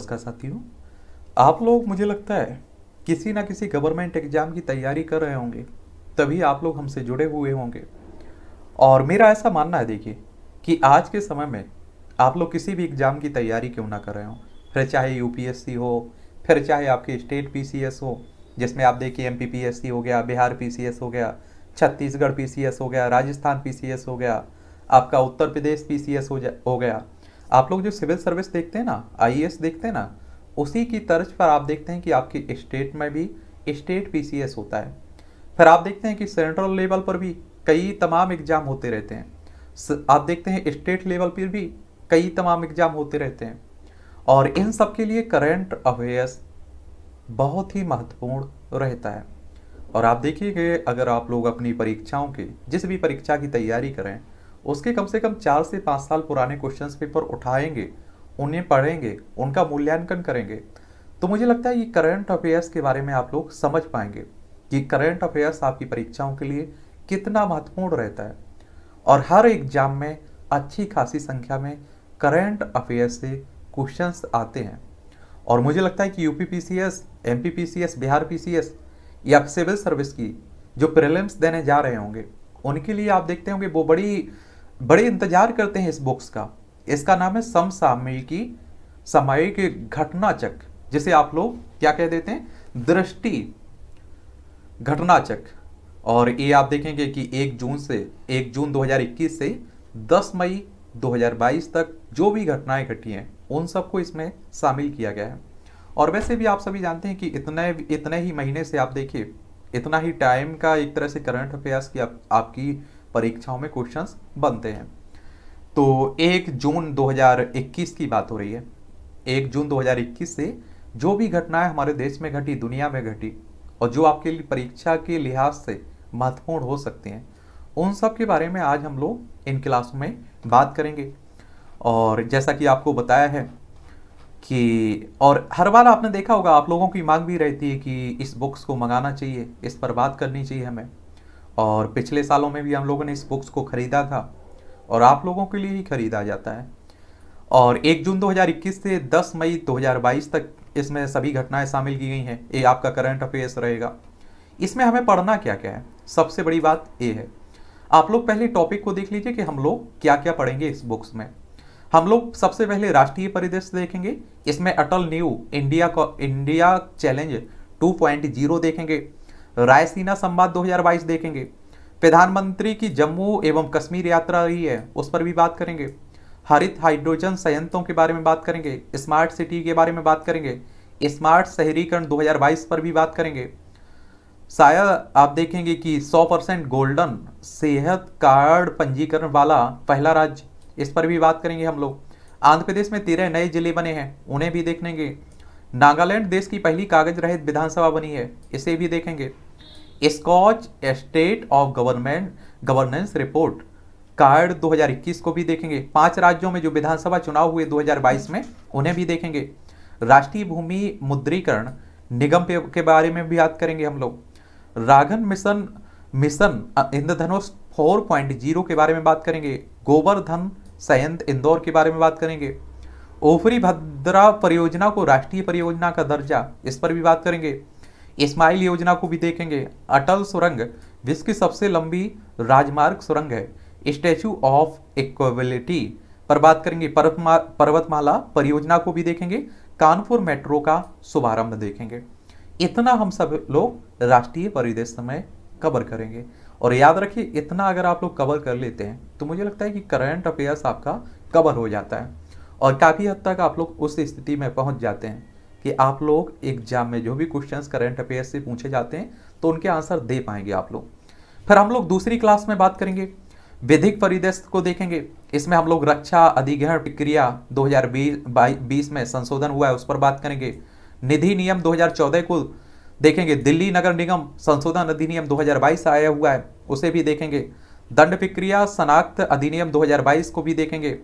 नमस्कार साथियों आप लोग मुझे लगता है किसी ना किसी गवर्नमेंट एग्ज़ाम की तैयारी कर रहे होंगे तभी आप लोग हमसे जुड़े हुए होंगे और मेरा ऐसा मानना है देखिए कि आज के समय में आप लोग किसी भी एग्ज़ाम की तैयारी क्यों ना कर रहे हो फिर चाहे यूपीएससी हो फिर चाहे आपके स्टेट पीसीएस हो जिसमें आप देखिए एम हो गया बिहार पीसीएस हो गया छत्तीसगढ़ पीसीएस हो गया राजस्थान पीसीएस हो गया आपका उत्तर प्रदेश पीसीएस हो जा हो गया आप लोग जो सिविल सर्विस देखते हैं ना आई e देखते हैं ना उसी की तर्ज पर आप देखते हैं कि आपकी स्टेट में भी स्टेट पी होता है फिर आप देखते हैं कि सेंट्रल लेवल पर भी कई तमाम एग्जाम होते रहते हैं आप देखते हैं स्टेट लेवल पर भी कई तमाम एग्जाम होते रहते हैं और इन सब के लिए करंट अवेयर्स बहुत ही महत्वपूर्ण रहता है और आप देखिए कि अगर आप लोग अपनी परीक्षाओं की जिस भी परीक्षा की तैयारी करें उसके कम से कम चार से पाँच साल पुराने क्वेश्चन पेपर उठाएंगे उन्हें पढ़ेंगे उनका मूल्यांकन करेंगे तो मुझे लगता है ये करंट अफेयर्स के बारे में आप लोग समझ पाएंगे कि करंट अफेयर्स आपकी परीक्षाओं के लिए कितना महत्वपूर्ण रहता है और हर एग्जाम में अच्छी खासी संख्या में करंट अफेयर्स से क्वेश्चंस आते हैं और मुझे लगता है कि U P P C S M P P C S Bihar P C S या सिविल सर्विस की जो प्रिलिम्स देने जा रहे होंगे उनके लिए आप देखते होंगे वो बड़ी बड़े इंतजार करते हैं इस बुक्स का इसका नाम है समसामयिकी सामयिक घटनाचक जिसे आप लोग क्या कह देते हैं दृष्टि घटनाचक और ये आप देखेंगे कि एक जून से एक जून 2021 से 10 मई 2022 तक जो भी घटनाएं घटी हैं उन सबको इसमें शामिल किया गया है और वैसे भी आप सभी जानते हैं कि इतने इतने ही महीने से आप देखिए इतना ही टाइम का एक तरह से करंट अफेयर्स की आप, आपकी परीक्षाओं में क्वेश्चंस बनते हैं तो एक जून 2021 की बात हो रही है एक जून 2021 से जो भी घटनाएं हमारे देश में घटी दुनिया में घटी और जो आपके लिए परीक्षा के लिहाज से महत्वपूर्ण हो सकती हैं उन सब के बारे में आज हम लोग इन क्लासों में बात करेंगे और जैसा कि आपको बताया है कि और हर बार आपने देखा होगा आप लोगों की मांग भी रहती है कि इस बुक्स को मंगाना चाहिए इस पर बात करनी चाहिए हमें और पिछले सालों में भी हम लोगों ने इस बुक्स को ख़रीदा था और आप लोगों के लिए ही ख़रीदा जाता है और 1 जून 2021 से 10 मई 2022 तक इसमें सभी घटनाएं शामिल की गई हैं ये आपका करंट अफेयर्स रहेगा इसमें हमें पढ़ना क्या क्या है सबसे बड़ी बात ये है आप लोग पहले टॉपिक को देख लीजिए कि हम लोग क्या क्या पढ़ेंगे इस बुक्स में हम लोग सबसे पहले राष्ट्रीय परिदृश्य देखेंगे इसमें अटल न्यू इंडिया को इंडिया चैलेंज 2.0 देखेंगे रायसीना संवाद 2022 देखेंगे प्रधानमंत्री की जम्मू एवं कश्मीर यात्रा रही है उस पर भी बात करेंगे हरित हाइड्रोजन संयंत्रों के बारे में बात करेंगे स्मार्ट सिटी के बारे में बात करेंगे स्मार्ट शहरीकरण 2022 पर भी बात करेंगे शायद आप देखेंगे कि 100 परसेंट गोल्डन सेहत कार्ड पंजीकरण वाला पहला राज्य इस पर भी बात करेंगे हम लोग आंध्र प्रदेश में तेरह नए जिले बने हैं उन्हें भी देखेंगे नागालैंड देश की पहली कागज रहित विधानसभा बनी है इसे भी देखेंगे Skoch state of government governance report card 2021 को भी देखेंगे पांच राज्यों में जो विधानसभा चुनाव हुए 2022 में उन्हें भी देखेंगे राष्ट्रीय भूमि मुद्रीकरण निगम के बारे में भी याद करेंगे हम लोग राघन मिशन मिशन इंद्रधनुष 4.0 के बारे में बात करेंगे गोवर्धन संयंत्र इंदौर के बारे में बात करेंगे ओफरी भद्रा परियोजना को राष्ट्रीय परियोजना का दर्जा इस पर भी बात करेंगे स्माइल योजना को भी देखेंगे अटल सुरंग विश्व की सबसे लंबी राजमार्ग सुरंग है स्टैचू ऑफ इक्वेबिलिटी पर बात करेंगे पर्वतमाला परियोजना को भी देखेंगे कानपुर मेट्रो का शुभारंभ देखेंगे इतना हम सब लोग राष्ट्रीय परिदृश्य में कवर करेंगे और याद रखिए इतना अगर आप लोग कवर कर लेते हैं तो मुझे लगता है कि करंट अफेयर्स आपका कवर हो जाता है और काफ़ी हद तक आप लोग उस स्थिति में पहुंच जाते हैं कि आप लोग एग्जाम में जो भी क्वेश्चंस करंट अफेयर से पूछे जाते हैं तो उनके आंसर दे पाएंगे आप लोग फिर हम लोग दूसरी क्लास में बात करेंगे विधिक परिदृश्य को देखेंगे इसमें हम लोग रक्षा अधिग्रहण प्रक्रिया 2020 में संशोधन हुआ है उस पर बात करेंगे निधि नियम 2014 को देखेंगे दिल्ली नगर निगम संशोधन अधिनियम 2022 आया हुआ है उसे भी देखेंगे दंड प्रक्रिया शनाख्त अधिनियम 2022 को भी देखेंगे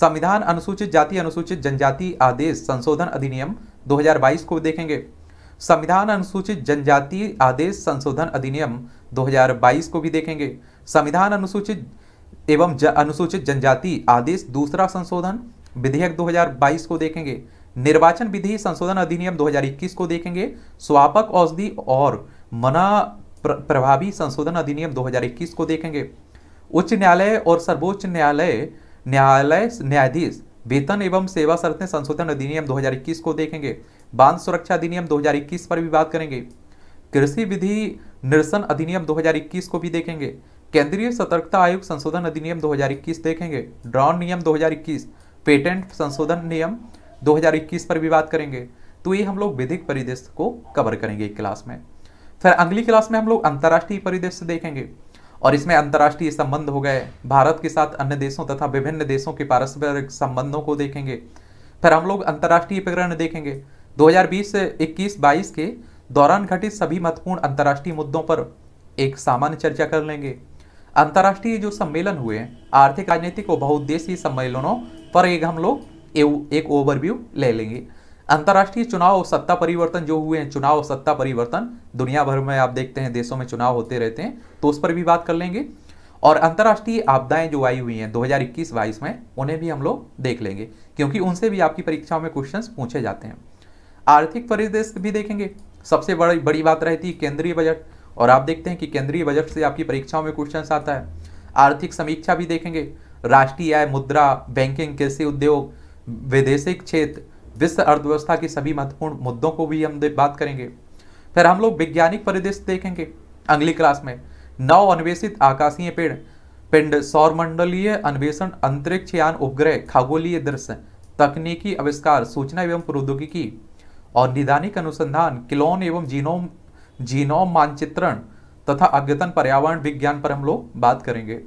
संविधान अनुसूचित जाति अनुसूचित जनजाति आदेश संशोधन अधिनियम 2022 को देखेंगे संविधान अनुसूचित जनजाति आदेश संशोधन अधिनियम 2022 को भी देखेंगे संविधान अनुसूचित एवं अनुसूचित जनजाति आदेश दूसरा संशोधन विधेयक 2022 को देखेंगे निर्वाचन विधि संशोधन अधिनियम 2021 को देखेंगे स्वापक औषधि और मना प्रभावी संशोधन अधिनियम 2021 को देखेंगे उच्च न्यायालय और सर्वोच्च न्यायालय न्यायालय न्यायाधीश वेतन एवं सेवा शर्तें संशोधन अधिनियम 2021 को देखेंगे बांध सुरक्षा अधिनियम 2021 पर भी बात करेंगे कृषि विधि निरसन अधिनियम 2021 को भी देखेंगे केंद्रीय सतर्कता आयोग संशोधन अधिनियम 2021 देखेंगे ड्रॉन नियम 2021 पेटेंट संशोधन नियम 2021 पर भी बात करेंगे तो ये हम लोग विधिक परिदृश्य को कवर करेंगे क्लास में फिर अगली क्लास में हम लोग अंतर्राष्ट्रीय परिदृश्य देखेंगे और इसमें अंतर्राष्ट्रीय संबंध हो गए भारत के साथ अन्य देशों तथा विभिन्न देशों के पारस्परिक संबंधों को देखेंगे फिर हम लोग अंतर्राष्ट्रीय प्रकरण देखेंगे 2020 से 21 22 के दौरान घटित सभी महत्वपूर्ण अंतर्राष्ट्रीय मुद्दों पर एक सामान्य चर्चा कर लेंगे अंतर्राष्ट्रीय जो सम्मेलन हुए आर्थिक राजनीतिक और बहुउद्देशीय सम्मेलनों पर एक हम लोग एक ओवरव्यू ले लेंगे अंतर्राष्ट्रीय चुनाव सत्ता परिवर्तन जो हुए हैं चुनाव सत्ता परिवर्तन दुनिया भर में आप देखते हैं देशों में चुनाव होते रहते हैं तो उस पर भी बात कर लेंगे और अंतर्राष्ट्रीय आपदाएं जो आई हुई हैं 2021 हजार में उन्हें भी हम लोग देख लेंगे क्योंकि उनसे भी आपकी परीक्षाओं में क्वेश्चन पूछे जाते हैं आर्थिक परिदृश्य भी देखेंगे सबसे बड़ी बड़ी बात रहती है केंद्रीय बजट और आप देखते हैं कि केंद्रीय बजट से आपकी परीक्षाओं में क्वेश्चन आता है आर्थिक समीक्षा भी देखेंगे राष्ट्रीय आय मुद्रा बैंकिंग कृषि उद्योग विदेशिक क्षेत्र विश्व अर्थव्यवस्था के सभी महत्वपूर्ण मुद्दों को भी हम बात करेंगे फिर हम लोग वैज्ञानिक परिदृश्य देखेंगे अगली क्लास में नव अन्वेषित आकाशीय पेड़ पिंड सौरमंडलीय अन्वेषण अंतरिक्ष यान उपग्रह खगोलीय दृश्य तकनीकी आविष्कार सूचना एवं प्रौद्योगिकी और निदानिक अनुसंधान किलोन एवं जीनोम जीनोम मानचित्रण तथा अद्यतन पर्यावरण विज्ञान पर हम लोग बात करेंगे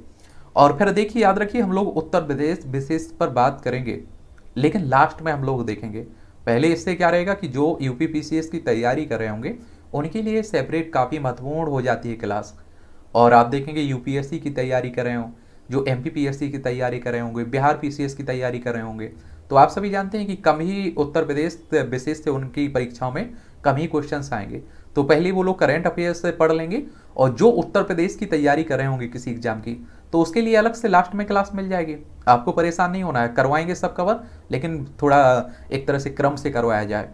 और फिर देखिए याद रखिए हम लोग उत्तर प्रदेश विशेष पर बात करेंगे लेकिन लास्ट में हम लोग देखेंगे पहले इससे क्या रहेगा कि जो यू की तैयारी कर रहे होंगे उनके लिए सेपरेट काफ़ी महत्वपूर्ण हो जाती है क्लास और आप देखेंगे यूपीएससी की तैयारी कर रहे हों जो एम की तैयारी कर रहे होंगे बिहार पी की तैयारी कर रहे होंगे तो आप सभी जानते हैं कि कम ही उत्तर प्रदेश विशेष से उनकी परीक्षाओं में कम ही क्वेश्चन आएंगे तो पहले वो लोग करेंट अफेयर्स से पढ़ लेंगे और जो उत्तर प्रदेश की तैयारी कर रहे होंगे किसी एग्जाम की तो उसके लिए अलग से लास्ट में क्लास मिल जाएगी आपको परेशान नहीं होना है करवाएंगे सब कवर लेकिन थोड़ा एक तरह से क्रम से करवाया जाए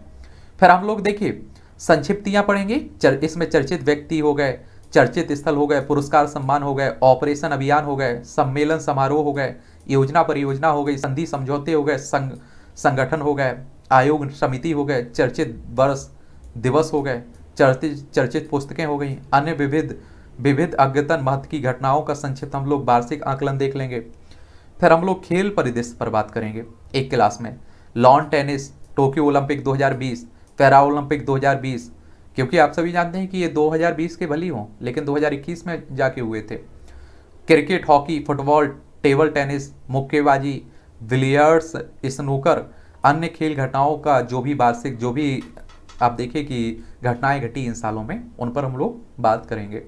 फिर हम लोग देखिए संक्षिप्तियां पढ़ेंगे चर, इसमें चर्चित व्यक्ति हो गए चर्चित स्थल हो गए पुरस्कार सम्मान हो गए ऑपरेशन अभियान हो गए सम्मेलन समारोह हो गए योजना परियोजना हो गई संधि समझौते हो गए संग संगठन हो गए आयोग समिति हो गए चर्चित वर्ष दिवस हो गए चर्चित चर्चित पुस्तकें हो गई अन्य विविध विविध अद्यतन महत्व की घटनाओं का संक्षिप्त हम लोग वार्षिक आकलन देख लेंगे फिर हम लोग खेल परिदृश्य पर बात करेंगे एक क्लास में lawn tennis Tokyo Olympic 2020 para Olympic 2020 क्योंकि आप सभी जानते हैं कि ये 2020 के भली हों लेकिन 2021 में जाके हुए थे cricket hockey football table tennis मुक्केबाजी विलियर्स स्नूकर अन्य खेल घटनाओं का जो भी वार्षिक जो भी आप देखें कि घटनाएं घटी इन सालों में उन पर हम लोग बात करेंगे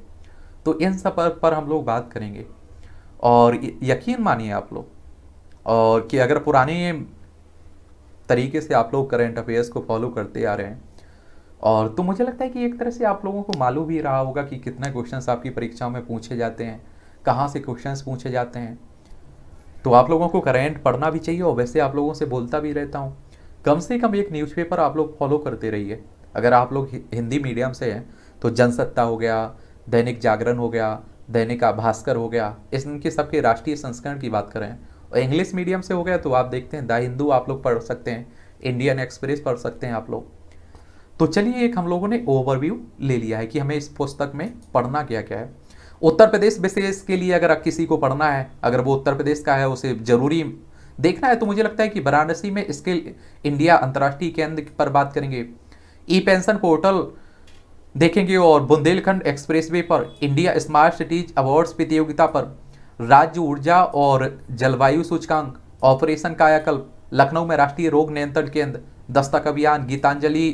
तो इन सब पर, पर हम लोग बात करेंगे और यकीन मानिए आप लोग और कि अगर पुराने तरीके से आप लोग करेंट अफेयर्स को फॉलो करते आ रहे हैं और तो मुझे लगता है कि एक तरह से आप लोगों को मालूम भी रहा होगा कि कितने क्वेश्चंस आपकी परीक्षाओं में पूछे जाते हैं कहाँ से क्वेश्चंस पूछे जाते हैं तो आप लोगों को करेंट पढ़ना भी चाहिए और वैसे आप लोगों से बोलता भी रहता हूँ कम से कम एक न्यूज़पेपर आप लोग फॉलो करते रहिए अगर आप लोग हिंदी मीडियम से हैं तो जनसत्ता हो गया दैनिक जागरण हो गया दैनिक भास्कर हो गया इनके सबके राष्ट्रीय संस्करण की बात करें और इंग्लिश मीडियम से हो गया तो आप देखते हैं द हिंदू आप लोग पढ़ सकते हैं इंडियन एक्सप्रेस पढ़ सकते हैं आप लोग तो चलिए एक हम लोगों ने ओवरव्यू ले लिया है कि हमें इस पुस्तक में पढ़ना क्या क्या है उत्तर प्रदेश विशेष के लिए अगर किसी को पढ़ना है अगर वो उत्तर प्रदेश का है उसे जरूरी देखना है तो मुझे लगता है कि वाराणसी में स्किल इंडिया अंतर्राष्ट्रीय केंद्र पर बात करेंगे ई पेंशन पोर्टल देखेंगे और बुंदेलखंड एक्सप्रेसवे पर इंडिया स्मार्ट सिटीज अवार्ड्स प्रतियोगिता पर राज्य ऊर्जा और जलवायु सूचकांक ऑपरेशन कायाकल्प लखनऊ में राष्ट्रीय रोग नियंत्रण केंद्र दस्तक अभियान गीतांजलि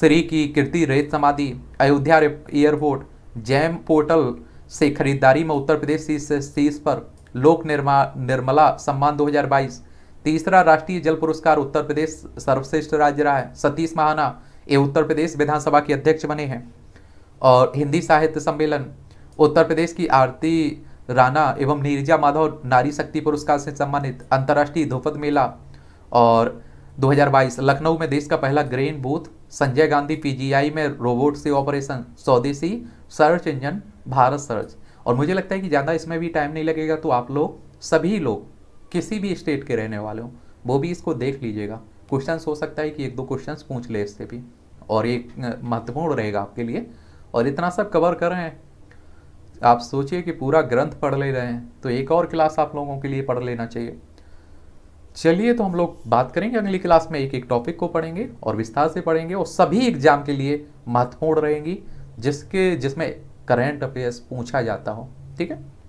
श्री की कीर्ति रेत समाधि अयोध्या एयरपोर्ट जैम पोर्टल से खरीदारी में उत्तर प्रदेश शीर्ष पर लोक निर्मा निर्मला सम्मान 2022 तीसरा राष्ट्रीय जल पुरस्कार उत्तर प्रदेश सर्वश्रेष्ठ राज्य रहा है सतीश महाना ये उत्तर प्रदेश विधानसभा के अध्यक्ष बने हैं और हिंदी साहित्य सम्मेलन उत्तर प्रदेश की आरती राणा एवं नीरजा माधव नारी शक्ति पुरस्कार से सम्मानित अंतर्राष्ट्रीय धोपद मेला और 2022 लखनऊ में देश का पहला grain booth Sanjay Gandhi PGI में रोबोट से ऑपरेशन स्वदेशी सर्च इंजन भारत सर्च और मुझे लगता है कि ज़्यादा इसमें भी टाइम नहीं लगेगा तो आप लोग सभी लोग किसी भी स्टेट के रहने वाले हों वो भी इसको देख लीजिएगा क्वेश्चन हो सकता है कि एक दो क्वेश्चन पूछ ले इससे भी और ये महत्वपूर्ण रहेगा आपके लिए और इतना सब कवर कर रहे हैं आप सोचिए कि पूरा ग्रंथ पढ़ ले रहे हैं तो एक और क्लास आप लोगों के लिए पढ़ लेना चाहिए चलिए तो हम लोग बात करेंगे अगली क्लास में एक एक टॉपिक को पढ़ेंगे और विस्तार से पढ़ेंगे और सभी एग्जाम के लिए महत्वपूर्ण रहेंगी जिसके जिसमें करेंट अफेयर्स पूछा जाता हो ठीक है